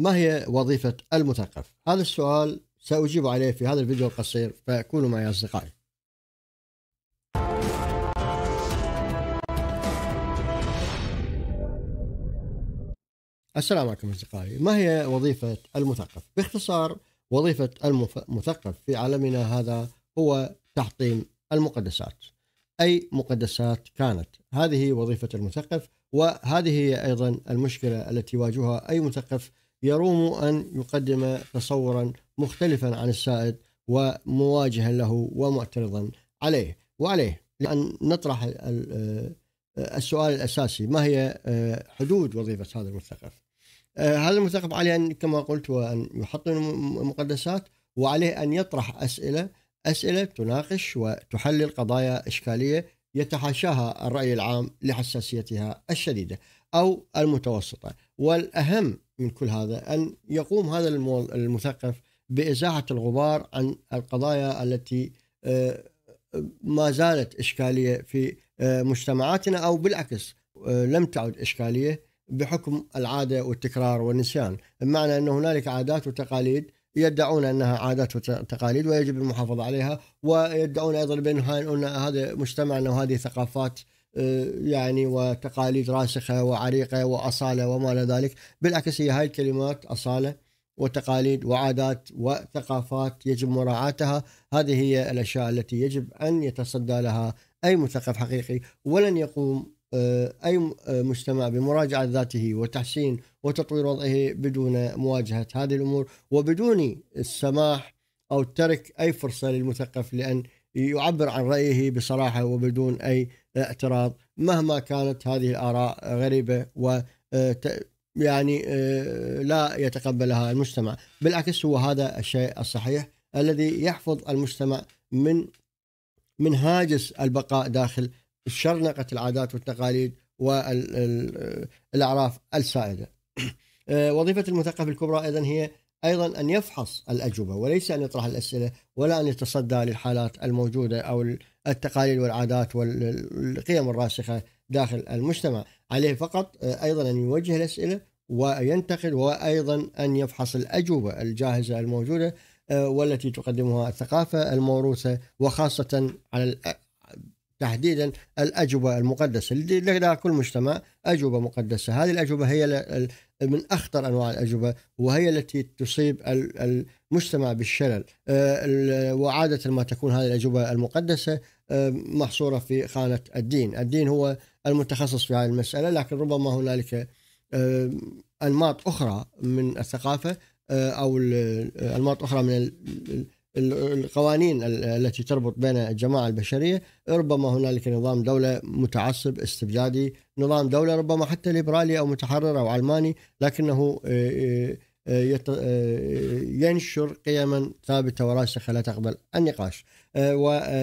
ما هي وظيفة المثقف؟ هذا السؤال سأجيب عليه في هذا الفيديو القصير فكونوا معي أصدقائي السلام عليكم أصدقائي ما هي وظيفة المثقف؟ باختصار وظيفة المثقف في عالمنا هذا هو تحطيم المقدسات أي مقدسات كانت هذه وظيفة المثقف وهذه هي أيضا المشكلة التي يواجهها أي مثقف يروم أن يقدم تصورا مختلفا عن السائد ومواجها له ومعترضا عليه وعليه لأن نطرح آه، السؤال الأساسي ما هي آه، حدود وظيفة هذا المثقف آه، هذا المثقف عليه أن كما قلت وأن يحطم المقدسات وعليه أن يطرح أسئلة أسئلة تناقش وتحلل قضايا إشكالية يتحاشاها الرأي العام لحساسيتها الشديدة أو المتوسطة والأهم من كل هذا أن يقوم هذا المثقف بإزاحة الغبار عن القضايا التي آه، ما زالت إشكالية في آه، مجتمعاتنا أو بالعكس آه، لم تعد إشكالية بحكم العادة والتكرار والنسيان بمعنى أن هنالك عادات وتقاليد يدعون أنها عادات وتقاليد ويجب المحافظة عليها ويدعون أيضا بأن هذا مجتمعنا وهذه ثقافات آه، يعني وتقاليد راسخه وعريقه واصاله وما الى ذلك، بالعكس هي هاي الكلمات اصاله وتقاليد وعادات وثقافات يجب مراعاتها، هذه هي الاشياء التي يجب ان يتصدى لها اي مثقف حقيقي، ولن يقوم آه، اي آه، مجتمع بمراجعه ذاته وتحسين وتطوير وضعه بدون مواجهه هذه الامور وبدون السماح او ترك اي فرصه للمثقف لان يعبر عن رايه بصراحه وبدون اي اعتراض مهما كانت هذه الآراء غريبة و آه، يعني آه، لا يتقبلها المجتمع بالعكس هو هذا الشيء الصحيح الذي يحفظ المجتمع من من هاجس البقاء داخل شرنقة العادات والتقاليد والأعراف السائدة آه، وظيفة المثقف الكبرى أيضا هي أيضا أن يفحص الأجوبة وليس أن يطرح الأسئلة ولا أن يتصدى للحالات الموجودة أو التقاليد والعادات والقيم الراسخه داخل المجتمع عليه فقط آه، ايضا ان يوجه الاسئله وينتقد وايضا ان يفحص الاجوبه الجاهزه الموجوده آه، والتي تقدمها الثقافه الموروثه وخاصه على تحديدا الاجوبه المقدسه لدى كل مجتمع اجوبه مقدسه هذه الاجوبه هي من اخطر انواع الاجوبه وهي التي تصيب المجتمع بالشلل آه، وعاده ما تكون هذه الاجوبه المقدسه آه، محصورة في خانة الدين الدين هو المتخصص في هذه المسألة لكن ربما هنالك آه، أنماط أخرى من الثقافة آه، أو أنماط أخرى من القوانين التي تربط بين الجماعة البشرية ربما هنالك نظام دولة متعصب استبدادي نظام دولة ربما حتى ليبرالي أو متحرر أو علماني لكنه آه، آه، ينشر قيما ثابته وراسخه لا تقبل النقاش آه،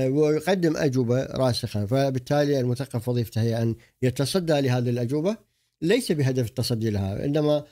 ويقدم اجوبه راسخه فبالتالي المثقف وظيفته هي ان يتصدى لهذه الاجوبه ليس بهدف التصدي لها انما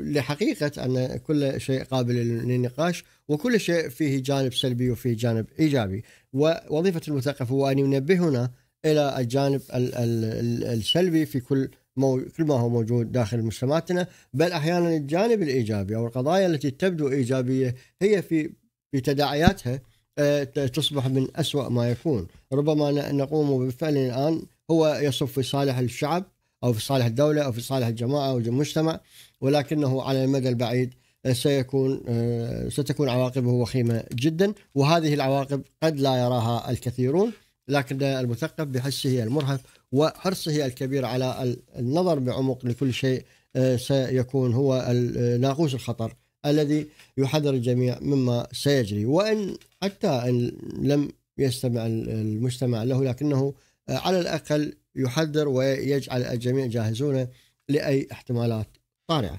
لحقيقه ان كل شيء قابل للنقاش وكل شيء فيه جانب سلبي وفيه جانب ايجابي ووظيفه المثقف هو ان ينبهنا الى الجانب ال ال السلبي في كل مو... كل ما هو موجود داخل مجتمعاتنا بل احيانا الجانب الايجابي او القضايا التي تبدو ايجابيه هي في في تداعياتها آه، تصبح من أسوأ ما يكون ربما نقوم بفعل الآن هو يصف في صالح الشعب أو في صالح الدولة أو في صالح الجماعة أو المجتمع ولكنه على المدى البعيد آه، سيكون آه، ستكون عواقبه وخيمة جدا وهذه العواقب قد لا يراها الكثيرون لكن المثقف بحسه المرهف وحرصه الكبير على النظر بعمق لكل شيء آه، سيكون هو ناقوس الخطر الذي يحذر الجميع مما سيجري وان حتى ان لم يستمع المجتمع له لكنه آه، على الاقل يحذر ويجعل الجميع جاهزون لاي احتمالات طارئه.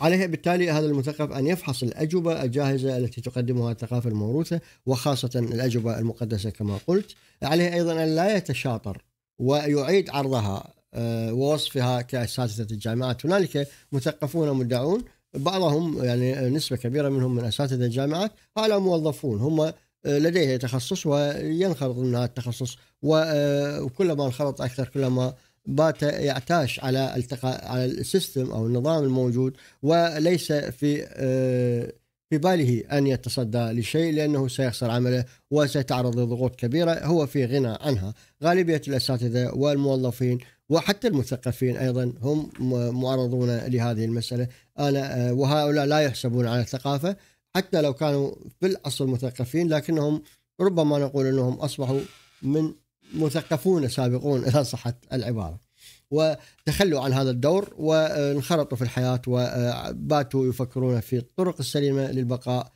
عليه بالتالي هذا المثقف أن يفحص الأجوبة الجاهزة التي تقدمها الثقافة الموروثة وخاصة الأجوبة المقدسة كما قلت عليه أيضا أن لا يتشاطر ويعيد عرضها آه، ووصفها كأساتذة الجامعات هنالك مثقفون مدعون بعضهم يعني نسبة كبيرة منهم من أساتذة الجامعات هؤلاء موظفون هم آه، لديه تخصص وينخرط من هذا التخصص آه، وكلما انخرط أكثر كلما بات يعتاش على التقى على السيستم او النظام الموجود وليس في آه، في باله ان يتصدى لشيء لانه سيخسر عمله وسيتعرض لضغوط كبيره هو في غنى عنها، غالبيه الاساتذه والموظفين وحتى المثقفين ايضا هم معرضون لهذه المساله، انا آه، وهؤلاء لا يحسبون على الثقافه حتى لو كانوا في الاصل مثقفين لكنهم ربما نقول انهم اصبحوا من مثقفون سابقون إذا صحت العبارة وتخلوا عن هذا الدور وانخرطوا في الحياة وباتوا يفكرون في الطرق السليمة للبقاء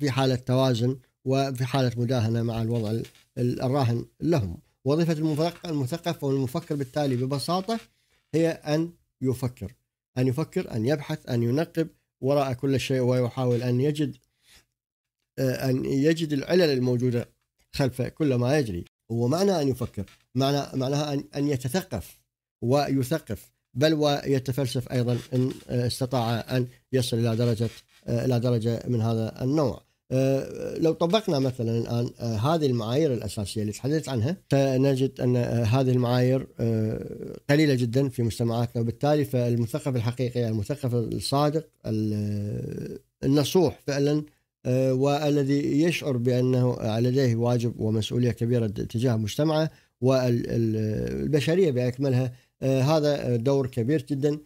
في حالة توازن وفي حالة مداهنة مع الوضع الراهن لهم وظيفة المثقف والمفكر بالتالي ببساطة هي أن يفكر أن يفكر أن يبحث أن ينقب وراء كل شيء ويحاول أن يجد أن يجد العلل الموجودة خلف كل ما يجري هو معنى أن يفكر معنى معناها أن, أن يتثقف ويثقف بل ويتفلسف أيضا إن استطاع أن يصل إلى درجة إلى درجة من هذا النوع آه، لو طبقنا مثلا الآن آه، هذه المعايير الأساسية اللي تحدثت عنها سنجد أن هذه المعايير آه، قليلة جدا في مجتمعاتنا وبالتالي فالمثقف الحقيقي المثقف الصادق النصوح فعلا آه، والذي يشعر بأنه لديه واجب ومسؤولية كبيرة تجاه مجتمعه والبشرية بأكملها آه، هذا دور كبير جدا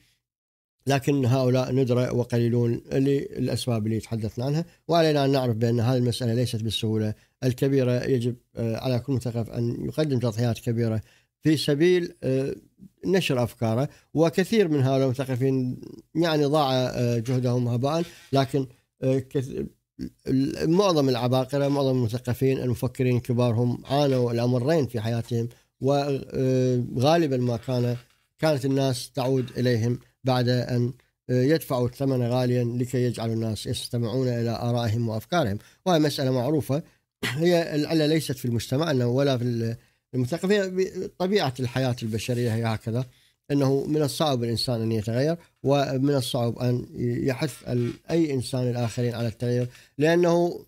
لكن هؤلاء ندرة وقليلون للأسباب اللي تحدثنا عنها وعلينا أن نعرف بأن هذه المسألة ليست بالسهولة الكبيرة يجب آه، على كل مثقف أن يقدم تضحيات كبيرة في سبيل نشر أفكاره وكثير من هؤلاء المثقفين يعني ضاع جهدهم هباء لكن معظم العباقرة معظم المثقفين المفكرين الكبار هم عانوا الأمرين في حياتهم وغالبا ما كان كانت الناس تعود إليهم بعد أن يدفعوا الثمن غاليا لكي يجعلوا الناس يستمعون إلى آرائهم وأفكارهم وهي مسألة معروفة هي العلة ليست في المجتمع ولا في المثقفين طبيعة الحياة البشرية هي هكذا أنه من الصعب الإنسان أن يتغير ومن الصعب أن يحث أي إنسان الآخرين على التغيير لأنه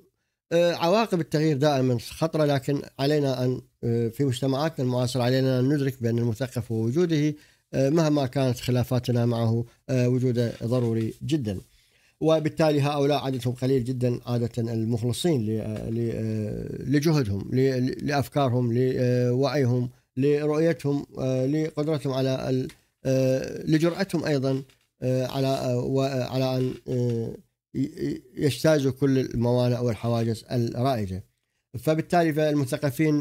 آه، عواقب التغيير دائما خطرة لكن علينا أن آه، في مجتمعاتنا المعاصرة علينا أن ندرك بأن المثقف ووجوده آه، مهما كانت خلافاتنا معه وجوده ضروري جدا وبالتالي هؤلاء عددهم قليل جدا عادة المخلصين لجهدهم لأفكارهم لوعيهم لرؤيتهم آه، لقدرتهم على آه، لجرأتهم أيضا آه، على وعلى أن يجتازوا كل الموانئ والحواجز الرائجة فبالتالي فالمثقفين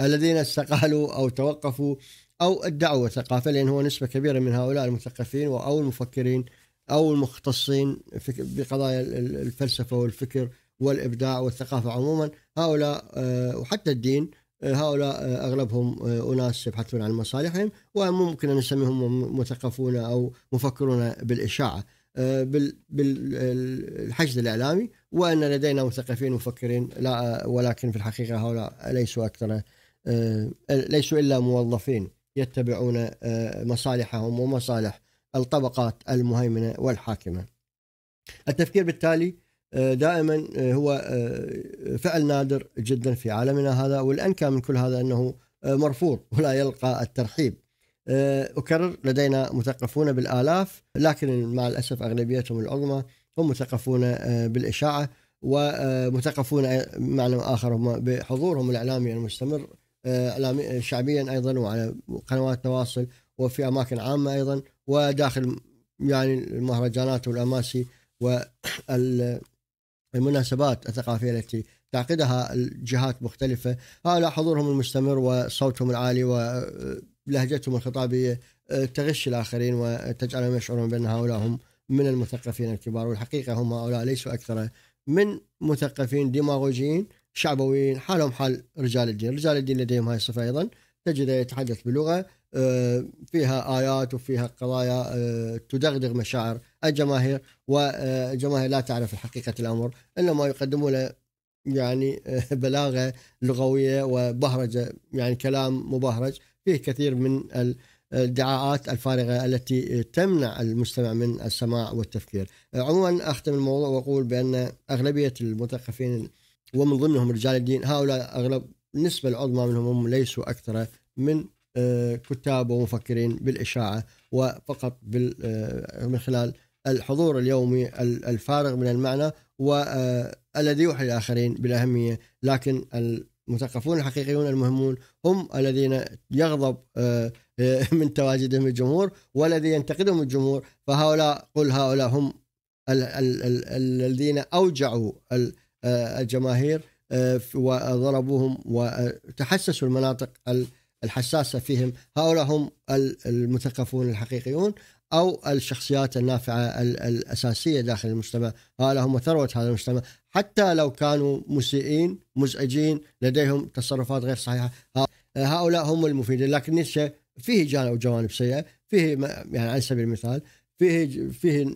الذين استقالوا أو توقفوا أو ادعوا الثقافة لأن هو نسبة كبيرة من هؤلاء المثقفين أو المفكرين أو المختصين بقضايا الفلسفة والفكر والابداع والثقافه عموما هؤلاء وحتى الدين هؤلاء آه، أغلبهم آه، أناس يبحثون عن مصالحهم وممكن أن نسميهم مثقفون أو مفكرون بالإشاعة آه، بالحشد الإعلامي وأن لدينا مثقفين مفكرين لا ولكن في الحقيقة هؤلاء ليسوا أكثر ليسوا إلا موظفين يتبعون مصالحهم ومصالح الطبقات المهيمنة والحاكمة التفكير بالتالي آه، دائما آه، هو آه، فعل نادر جدا في عالمنا هذا والأنكى من كل هذا أنه مرفوض ولا يلقى الترحيب أكرر لدينا مثقفون بالآلاف لكن مع الأسف أغلبيتهم العظمى هم مثقفون بالإشاعة ومثقفون معنى آخر هم بحضورهم الإعلامي المستمر شعبيا أيضا وعلى قنوات تواصل وفي أماكن عامة أيضا وداخل يعني المهرجانات والأماسي وال المناسبات الثقافية التي تعقدها الجهات مختلفة هؤلاء حضورهم المستمر وصوتهم العالي ولهجتهم الخطابية آه، تغش الآخرين وتجعلهم يشعرون بأن هؤلاء هم من المثقفين الكبار والحقيقة هم هؤلاء ليسوا أكثر من مثقفين ديماغوجيين شعبويين حالهم حال رجال الدين رجال الدين لديهم هاي الصفة أيضا تجد يتحدث بلغة آه، فيها آيات وفيها قضايا آه، تدغدغ مشاعر الجماهير وجماهير لا تعرف حقيقة الأمر إنما يقدمون يعني آه، بلاغة لغوية وبهرجة يعني كلام مبهرج فيه كثير من الادعاءات الفارغة التي تمنع المستمع من السماع والتفكير عموما أختم الموضوع وأقول بأن أغلبية المثقفين ومن ضمنهم رجال الدين هؤلاء أغلب النسبة العظمى منهم هم ليسوا أكثر من آه، كتاب ومفكرين بالإشاعة وفقط آه، من خلال الحضور اليومي الفارغ من المعنى والذي آه، يوحي الآخرين بالأهمية لكن المثقفون الحقيقيون المهمون هم الذين يغضب آه، من تواجدهم الجمهور والذي ينتقدهم الجمهور فهؤلاء قل هؤلاء هم الذين أوجعوا آه، الجماهير وضربوهم وتحسسوا المناطق الحساسة فيهم هؤلاء هم المثقفون الحقيقيون او الشخصيات النافعه الاساسيه داخل المجتمع، هؤلاء آه هم ثروه هذا المجتمع، حتى لو كانوا مسيئين مزعجين لديهم تصرفات غير صحيحه، هؤلاء هم المفيدين، لكن نيتشه فيه جانب جوانب سيئه، فيه يعني على سبيل المثال فيه فيه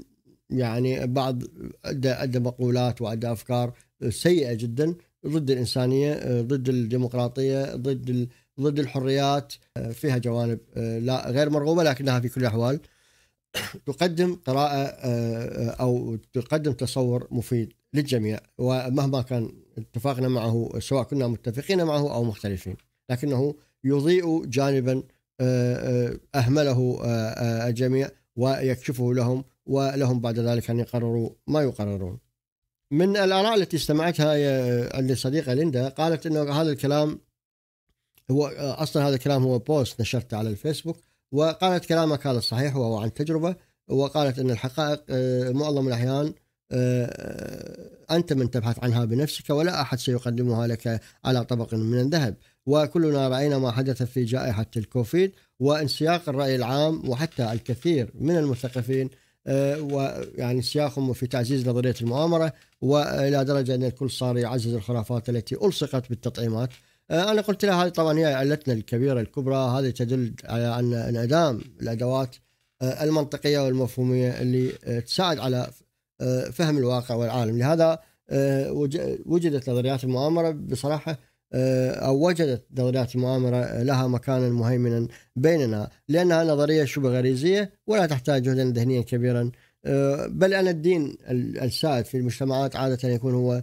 يعني بعض ادى مقولات وادى افكار سيئه جدا ضد الانسانيه، ضد الديمقراطيه، ضد ضد الحريات فيها جوانب آه، لا غير مرغوبه لكنها في كل الاحوال تقدم قراءة آه، أو تقدم تصور مفيد للجميع ومهما كان اتفاقنا معه سواء كنا متفقين معه أو مختلفين لكنه يضيء جانبا آه، آه، أهمله الجميع ويكشفه لهم ولهم بعد ذلك أن يقرروا ما يقررون من الآراء التي استمعتها صديقة ليندا قالت أن هذا الكلام هو أصلا هذا الكلام هو بوست نشرته على الفيسبوك وقالت كلامها كان الصحيح وهو عن تجربة وقالت أن الحقائق آه، معظم الأحيان آه، أنت من تبحث عنها بنفسك ولا أحد سيقدمها لك على طبق من الذهب وكلنا رأينا ما حدث في جائحة الكوفيد وانسياق الرأي العام وحتى الكثير من المثقفين آه، ويعني سياقهم في تعزيز نظرية المؤامرة وإلى درجة أن الكل صار يعزز الخرافات التي ألصقت بالتطعيمات آه، انا قلت لها هذه طبعا هي علتنا الكبيره الكبرى هذه تدل على ان انعدام الادوات آه، المنطقيه والمفهوميه اللي آه، تساعد على فهم الواقع والعالم لهذا وجدت نظريات المؤامره بصراحه او وجدت نظريات المؤامره لها مكانا مهيمنا بيننا لانها نظريه شبه غريزيه ولا تحتاج جهدا ذهنيا كبيرا بل ان الدين السائد في المجتمعات عاده يكون هو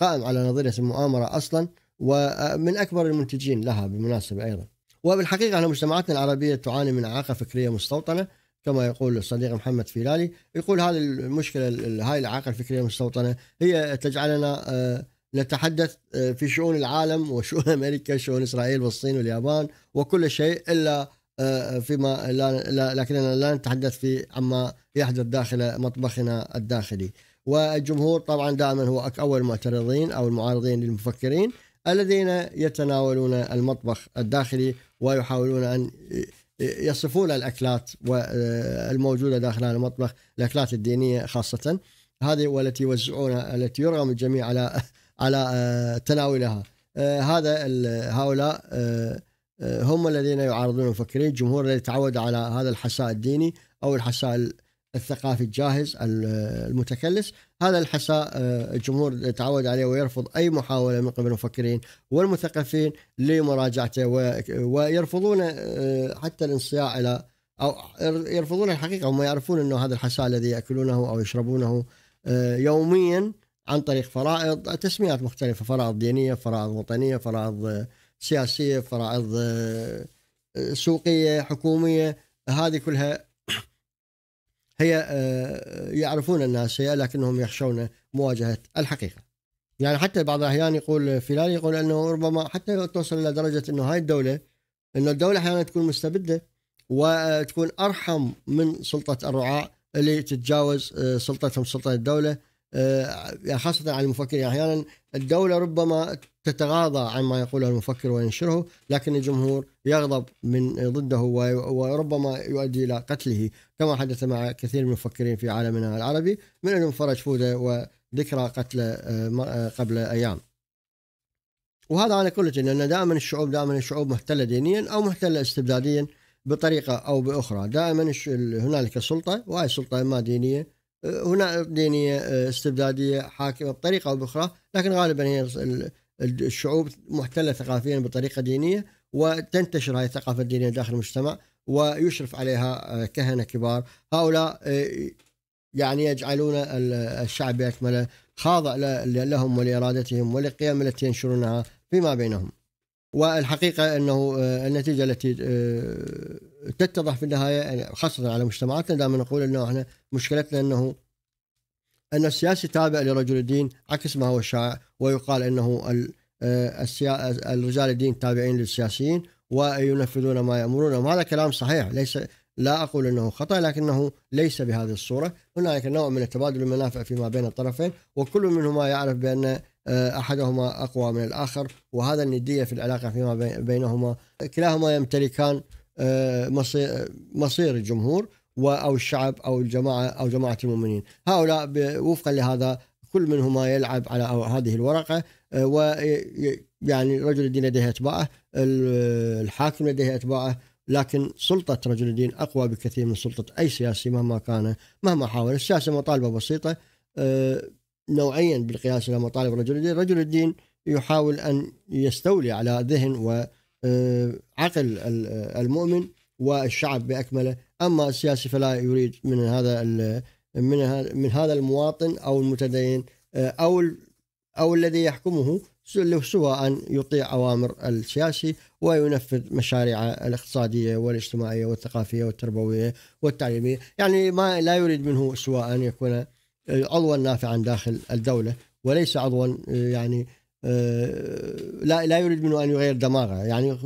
قائم على نظريه المؤامره اصلا ومن أكبر المنتجين لها بالمناسبة أيضا وبالحقيقة أن مجتمعاتنا العربية تعاني من إعاقة فكرية مستوطنة كما يقول الصديق محمد فيلالي يقول هذه المشكلة هاي الإعاقة الفكرية المستوطنة هي تجعلنا آه، نتحدث آه، في شؤون العالم وشؤون أمريكا وشؤون إسرائيل والصين واليابان وكل شيء إلا آه، فيما لا, لا لكننا لا نتحدث في عما يحدث داخل مطبخنا الداخلي والجمهور طبعا دائما هو اول المعترضين او المعارضين للمفكرين الذين يتناولون المطبخ الداخلي ويحاولون أن يصفون الأكلات الموجودة داخل المطبخ الأكلات الدينية خاصة هذه والتي يوزعونها التي يرغم الجميع على على آه، تناولها آه، هذا هؤلاء آه، هم الذين يعارضون المفكرين الجمهور الذي تعود على هذا الحساء الديني او الحساء الثقافي الجاهز المتكلس هذا الحساء آه، الجمهور تعود عليه ويرفض أي محاولة من قبل المفكرين والمثقفين لمراجعته ويرفضون آه، حتى الانصياع إلى أو يرفضون الحقيقة هم يعرفون أنه هذا الحساء الذي يأكلونه أو يشربونه آه، يوميا عن طريق فرائض تسميات مختلفة فرائض دينية فرائض وطنية فرائض سياسية فرائض سوقية حكومية هذه كلها هي آه، يعرفون انها سيئه لكنهم يخشون مواجهه الحقيقه. يعني حتى بعض الاحيان يقول فلان يقول انه ربما حتى توصل الى درجه انه هاي الدوله انه الدوله احيانا تكون مستبده وتكون ارحم من سلطه الرعاة اللي تتجاوز آه، سلطتهم سلطه الدوله آه، يعني خاصه على المفكرين احيانا الدوله ربما تتغاضى عن ما يقوله المفكر وينشره لكن الجمهور يغضب من ضده وربما يؤدي إلى قتله كما حدث مع كثير من المفكرين في عالمنا العربي منهم فرج فودة وذكرى قتله آه، آه، قبل أيام وهذا على كل شيء لأن دائما الشعوب دائما الشعوب مهتلة دينيا أو مهتلة استبداديا بطريقة أو بأخرى دائما هنالك سلطة وهي سلطة ما دينية آه، هنا دينية استبدادية حاكمة بطريقة أو بأخرى لكن غالبا هي الشعوب محتله ثقافيا بطريقه دينيه وتنتشر هذه الثقافه الدينيه داخل المجتمع ويشرف عليها آه، كهنه كبار هؤلاء آه، يعني يجعلون الشعب باكمله خاضع لهم ولارادتهم وللقيم التي ينشرونها فيما بينهم. والحقيقه انه آه، النتيجه التي تتضح في النهايه يعني خاصه على مجتمعاتنا دائما نقول انه احنا مشكلتنا انه أن السياسي تابع لرجل الدين عكس ما هو الشائع ويقال أنه آه، الرجال الدين تابعين للسياسيين وينفذون ما يأمرونهم هذا كلام صحيح ليس لا أقول أنه خطأ لكنه ليس بهذه الصورة هناك نوع من التبادل المنافع فيما بين الطرفين وكل منهما يعرف بأن آه، أحدهما أقوى من الآخر وهذا الندية في العلاقة فيما بينهما كلاهما يمتلكان آه، مصير الجمهور أو الشعب أو الجماعة أو جماعة المؤمنين هؤلاء وفقا لهذا كل منهما يلعب على هذه الورقة آه، ويعني رجل الدين لديه أتباعه الحاكم لديه أتباعه لكن سلطة رجل الدين أقوى بكثير من سلطة أي سياسي مهما كان مهما حاول السياسة مطالبة بسيطة آه، نوعيا بالقياس إلى مطالب رجل الدين رجل الدين يحاول أن يستولي على ذهن وعقل آه، المؤمن والشعب باكمله، اما السياسي فلا يريد من هذا من من هذا المواطن او المتدين آه، او او الذي يحكمه سواء يطيع اوامر السياسي وينفذ مشاريعه الاقتصاديه والاجتماعيه والثقافيه والتربويه والتعليميه، يعني ما لا يريد منه سواء ان يكون آه، عضوا نافعا داخل الدوله وليس عضوا آه، يعني آه، لا لا يريد منه ان يغير دماغه يعني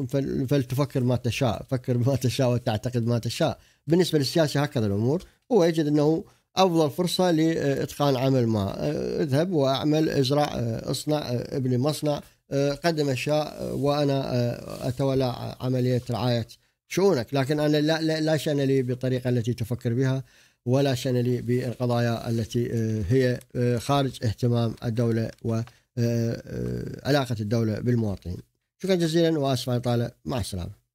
فلتفكر ما تشاء فكر ما تشاء وتعتقد ما تشاء بالنسبه للسياسه هكذا الامور هو يجد انه افضل فرصه لاتقان عمل ما آه، اذهب واعمل ازرع آه، اصنع ابني مصنع قدم اشياء وانا اتولى عمليه رعايه شؤونك لكن انا لا لا, لا شان لي بالطريقه التي تفكر بها ولا شان لي بالقضايا التي هي خارج اهتمام الدوله و آه، آه، علاقه الدوله بالمواطنين شكرا جزيلا واسف على طالع مع السلامه